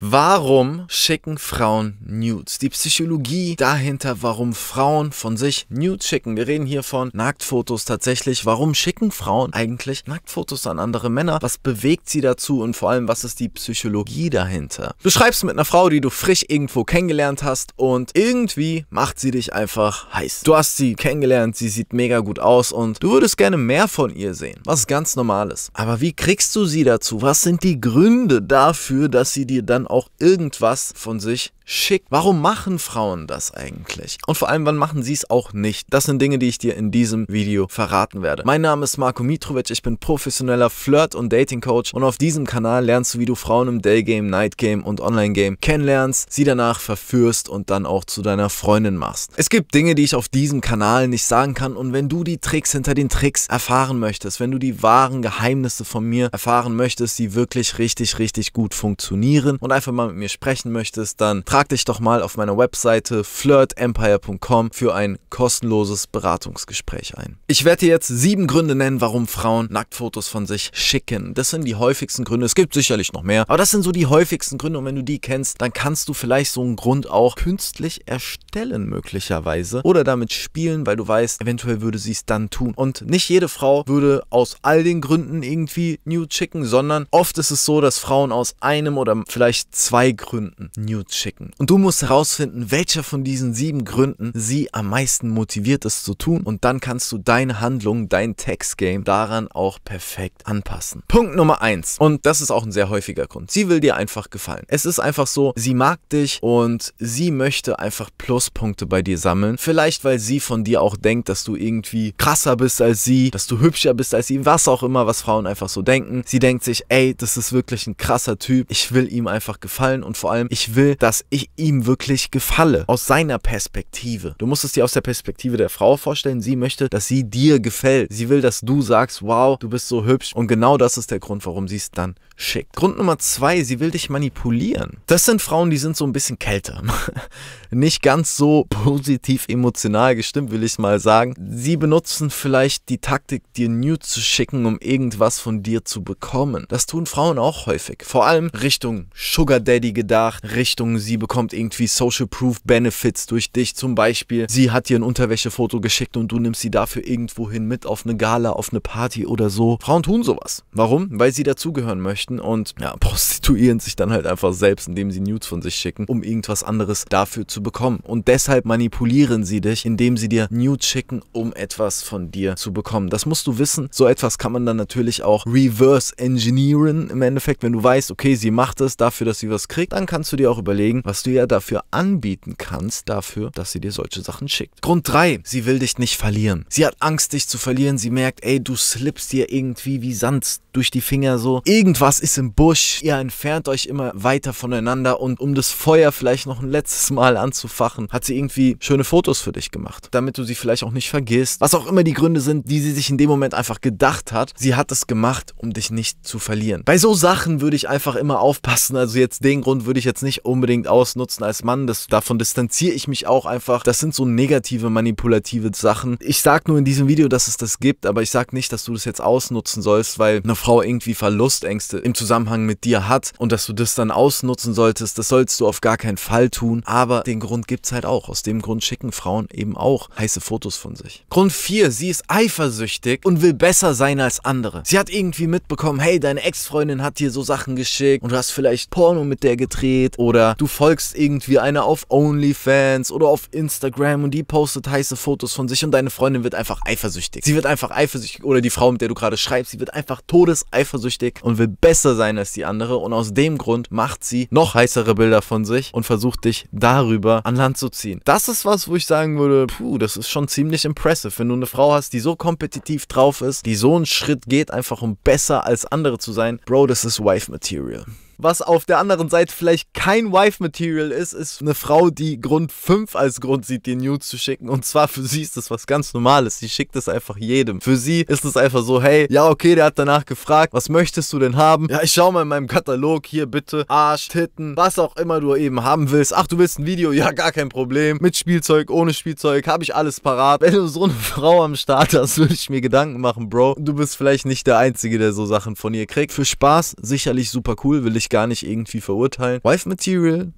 Warum schicken Frauen Nudes? Die Psychologie dahinter, warum Frauen von sich Nudes schicken. Wir reden hier von Nacktfotos tatsächlich. Warum schicken Frauen eigentlich Nacktfotos an andere Männer? Was bewegt sie dazu und vor allem, was ist die Psychologie dahinter? Du schreibst mit einer Frau, die du frisch irgendwo kennengelernt hast und irgendwie macht sie dich einfach heiß. Du hast sie kennengelernt, sie sieht mega gut aus und du würdest gerne mehr von ihr sehen, was ganz normales. Aber wie kriegst du sie dazu? Was sind die Gründe dafür, dass sie dir dann auch irgendwas von sich schick. Warum machen Frauen das eigentlich? Und vor allem, wann machen sie es auch nicht? Das sind Dinge, die ich dir in diesem Video verraten werde. Mein Name ist Marco Mitrovic, ich bin professioneller Flirt- und Dating-Coach und auf diesem Kanal lernst du, wie du Frauen im Day-Game, Night-Game und Online-Game kennenlernst, sie danach verführst und dann auch zu deiner Freundin machst. Es gibt Dinge, die ich auf diesem Kanal nicht sagen kann und wenn du die Tricks hinter den Tricks erfahren möchtest, wenn du die wahren Geheimnisse von mir erfahren möchtest, die wirklich richtig, richtig gut funktionieren und einfach mal mit mir sprechen möchtest, dann trag trag dich doch mal auf meiner Webseite flirtempire.com für ein kostenloses Beratungsgespräch ein. Ich werde dir jetzt sieben Gründe nennen, warum Frauen Nacktfotos von sich schicken. Das sind die häufigsten Gründe. Es gibt sicherlich noch mehr, aber das sind so die häufigsten Gründe und wenn du die kennst, dann kannst du vielleicht so einen Grund auch künstlich erstellen möglicherweise oder damit spielen, weil du weißt, eventuell würde sie es dann tun. Und nicht jede Frau würde aus all den Gründen irgendwie Nude schicken, sondern oft ist es so, dass Frauen aus einem oder vielleicht zwei Gründen Nude schicken. Und du musst herausfinden, welcher von diesen sieben Gründen sie am meisten motiviert ist zu tun und dann kannst du deine Handlung, dein Text-Game daran auch perfekt anpassen. Punkt Nummer eins und das ist auch ein sehr häufiger Grund. Sie will dir einfach gefallen. Es ist einfach so, sie mag dich und sie möchte einfach Pluspunkte bei dir sammeln. Vielleicht, weil sie von dir auch denkt, dass du irgendwie krasser bist als sie, dass du hübscher bist als sie, was auch immer, was Frauen einfach so denken. Sie denkt sich, ey, das ist wirklich ein krasser Typ. Ich will ihm einfach gefallen und vor allem, ich will, dass ich ich ihm wirklich gefalle, aus seiner Perspektive. Du musst es dir aus der Perspektive der Frau vorstellen. Sie möchte, dass sie dir gefällt. Sie will, dass du sagst, wow, du bist so hübsch. Und genau das ist der Grund, warum sie es dann schickt. Grund Nummer zwei, sie will dich manipulieren. Das sind Frauen, die sind so ein bisschen kälter. Nicht ganz so positiv emotional gestimmt, will ich mal sagen. Sie benutzen vielleicht die Taktik, dir Nude zu schicken, um irgendwas von dir zu bekommen. Das tun Frauen auch häufig. Vor allem Richtung Sugar Daddy gedacht, Richtung sie sie bekommt irgendwie Social Proof Benefits durch dich. Zum Beispiel, sie hat dir ein Unterwäschefoto geschickt und du nimmst sie dafür irgendwo hin mit auf eine Gala, auf eine Party oder so. Frauen tun sowas. Warum? Weil sie dazugehören möchten und ja, prostituieren sich dann halt einfach selbst, indem sie Nudes von sich schicken, um irgendwas anderes dafür zu bekommen. Und deshalb manipulieren sie dich, indem sie dir Nudes schicken, um etwas von dir zu bekommen. Das musst du wissen. So etwas kann man dann natürlich auch reverse engineeren im Endeffekt, wenn du weißt, okay, sie macht es dafür, dass sie was kriegt, dann kannst du dir auch überlegen, was du ja dafür anbieten kannst, dafür, dass sie dir solche Sachen schickt. Grund 3, sie will dich nicht verlieren. Sie hat Angst, dich zu verlieren. Sie merkt, ey, du slippst dir irgendwie wie Sand durch die Finger so. Irgendwas ist im Busch. Ihr entfernt euch immer weiter voneinander und um das Feuer vielleicht noch ein letztes Mal anzufachen, hat sie irgendwie schöne Fotos für dich gemacht, damit du sie vielleicht auch nicht vergisst. Was auch immer die Gründe sind, die sie sich in dem Moment einfach gedacht hat. Sie hat es gemacht, um dich nicht zu verlieren. Bei so Sachen würde ich einfach immer aufpassen. Also jetzt den Grund würde ich jetzt nicht unbedingt ausnutzen als Mann. Das, davon distanziere ich mich auch einfach. Das sind so negative, manipulative Sachen. Ich sage nur in diesem Video, dass es das gibt, aber ich sage nicht, dass du das jetzt ausnutzen sollst, weil eine Frau Frau irgendwie Verlustängste im Zusammenhang mit dir hat und dass du das dann ausnutzen solltest, das sollst du auf gar keinen Fall tun. Aber den Grund gibt's halt auch. Aus dem Grund schicken Frauen eben auch heiße Fotos von sich. Grund 4, sie ist eifersüchtig und will besser sein als andere. Sie hat irgendwie mitbekommen, hey, deine Ex-Freundin hat dir so Sachen geschickt und du hast vielleicht Porno mit der gedreht oder du folgst irgendwie einer auf OnlyFans oder auf Instagram und die postet heiße Fotos von sich und deine Freundin wird einfach eifersüchtig. Sie wird einfach eifersüchtig oder die Frau, mit der du gerade schreibst, sie wird einfach tot todeseifersüchtig und will besser sein als die andere und aus dem Grund macht sie noch heißere Bilder von sich und versucht dich darüber an Land zu ziehen. Das ist was, wo ich sagen würde, puh, das ist schon ziemlich impressive, wenn du eine Frau hast, die so kompetitiv drauf ist, die so einen Schritt geht, einfach um besser als andere zu sein. Bro, das ist Wife Material. Was auf der anderen Seite vielleicht kein Wife-Material ist, ist eine Frau, die Grund 5 als Grund sieht, den Nude zu schicken. Und zwar für sie ist das was ganz Normales. Sie schickt es einfach jedem. Für sie ist es einfach so, hey, ja, okay, der hat danach gefragt, was möchtest du denn haben? Ja, ich schau mal in meinem Katalog, hier bitte, Arsch, Titten, was auch immer du eben haben willst. Ach, du willst ein Video? Ja, gar kein Problem. Mit Spielzeug, ohne Spielzeug, habe ich alles parat. Wenn du so eine Frau am Start hast, würde ich mir Gedanken machen, Bro. Du bist vielleicht nicht der Einzige, der so Sachen von ihr kriegt. Für Spaß sicherlich super cool, will ich gar nicht irgendwie verurteilen. Wife Material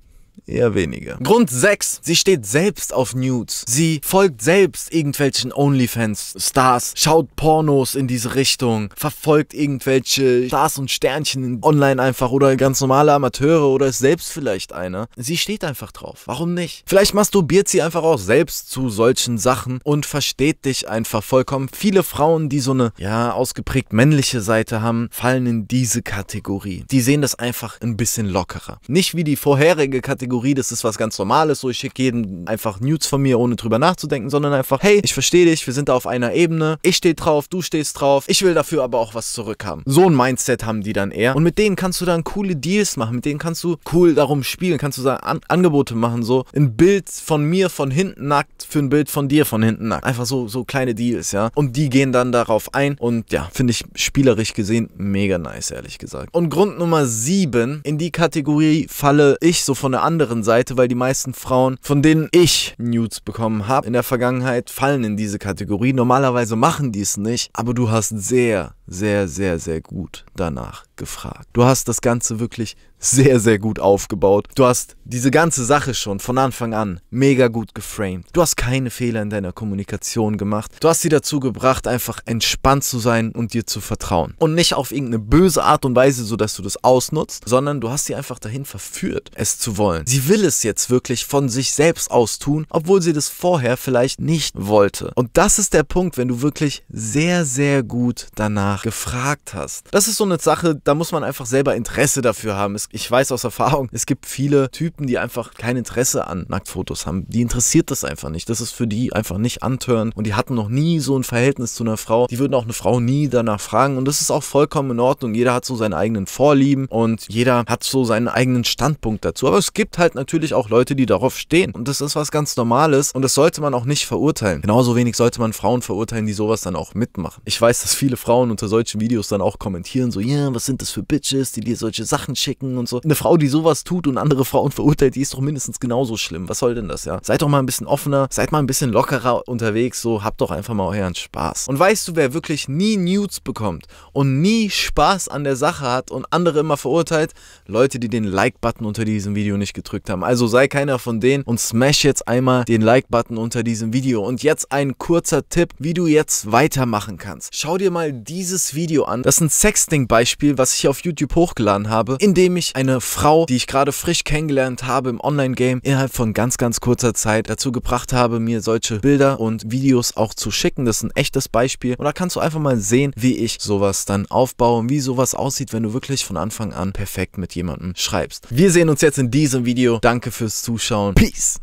Eher weniger. Grund 6. Sie steht selbst auf Nudes. Sie folgt selbst irgendwelchen OnlyFans-Stars, schaut Pornos in diese Richtung, verfolgt irgendwelche Stars und Sternchen online einfach oder ganz normale Amateure oder ist selbst vielleicht einer. Sie steht einfach drauf. Warum nicht? Vielleicht masturbiert sie einfach auch selbst zu solchen Sachen und versteht dich einfach vollkommen. Viele Frauen, die so eine, ja, ausgeprägt männliche Seite haben, fallen in diese Kategorie. Die sehen das einfach ein bisschen lockerer. Nicht wie die vorherige Kategorie Kategorie, das ist was ganz Normales, so ich schicke jedem einfach Nudes von mir, ohne drüber nachzudenken, sondern einfach, hey, ich verstehe dich, wir sind da auf einer Ebene, ich stehe drauf, du stehst drauf, ich will dafür aber auch was zurückhaben. So ein Mindset haben die dann eher. Und mit denen kannst du dann coole Deals machen, mit denen kannst du cool darum spielen, kannst du sagen, An Angebote machen, so ein Bild von mir von hinten nackt für ein Bild von dir von hinten nackt. Einfach so, so kleine Deals, ja. Und die gehen dann darauf ein und ja, finde ich spielerisch gesehen mega nice, ehrlich gesagt. Und Grund Nummer 7, in die Kategorie falle ich so von der anderen anderen Seite, weil die meisten Frauen, von denen ich Nudes bekommen habe in der Vergangenheit, fallen in diese Kategorie. Normalerweise machen die es nicht, aber du hast sehr, sehr, sehr, sehr gut danach gefragt. Du hast das Ganze wirklich sehr, sehr gut aufgebaut. Du hast diese ganze Sache schon von Anfang an mega gut geframed. Du hast keine Fehler in deiner Kommunikation gemacht. Du hast sie dazu gebracht, einfach entspannt zu sein und dir zu vertrauen. Und nicht auf irgendeine böse Art und Weise, sodass du das ausnutzt, sondern du hast sie einfach dahin verführt, es zu wollen. Sie will es jetzt wirklich von sich selbst aus tun, obwohl sie das vorher vielleicht nicht wollte. Und das ist der Punkt, wenn du wirklich sehr, sehr gut danach danach gefragt hast. Das ist so eine Sache, da muss man einfach selber Interesse dafür haben. Ich weiß aus Erfahrung, es gibt viele Typen, die einfach kein Interesse an Nacktfotos haben. Die interessiert das einfach nicht. Das ist für die einfach nicht antören und die hatten noch nie so ein Verhältnis zu einer Frau. Die würden auch eine Frau nie danach fragen und das ist auch vollkommen in Ordnung. Jeder hat so seine eigenen Vorlieben und jeder hat so seinen eigenen Standpunkt dazu. Aber es gibt halt natürlich auch Leute, die darauf stehen und das ist was ganz Normales und das sollte man auch nicht verurteilen. Genauso wenig sollte man Frauen verurteilen, die sowas dann auch mitmachen. Ich weiß, dass viele Frauen unter solche Videos dann auch kommentieren, so, ja, yeah, was sind das für Bitches, die dir solche Sachen schicken und so. Eine Frau, die sowas tut und andere Frauen verurteilt, die ist doch mindestens genauso schlimm. Was soll denn das, ja? Seid doch mal ein bisschen offener, seid mal ein bisschen lockerer unterwegs, so, habt doch einfach mal euren Spaß. Und weißt du, wer wirklich nie Nudes bekommt und nie Spaß an der Sache hat und andere immer verurteilt? Leute, die den Like-Button unter diesem Video nicht gedrückt haben. Also sei keiner von denen und smash jetzt einmal den Like-Button unter diesem Video. Und jetzt ein kurzer Tipp, wie du jetzt weitermachen kannst. Schau dir mal dieses dieses Video an. Das ist ein Sexting-Beispiel, was ich auf YouTube hochgeladen habe, in dem ich eine Frau, die ich gerade frisch kennengelernt habe im Online-Game, innerhalb von ganz, ganz kurzer Zeit dazu gebracht habe, mir solche Bilder und Videos auch zu schicken. Das ist ein echtes Beispiel. Und da kannst du einfach mal sehen, wie ich sowas dann aufbaue und wie sowas aussieht, wenn du wirklich von Anfang an perfekt mit jemandem schreibst. Wir sehen uns jetzt in diesem Video. Danke fürs Zuschauen. Peace!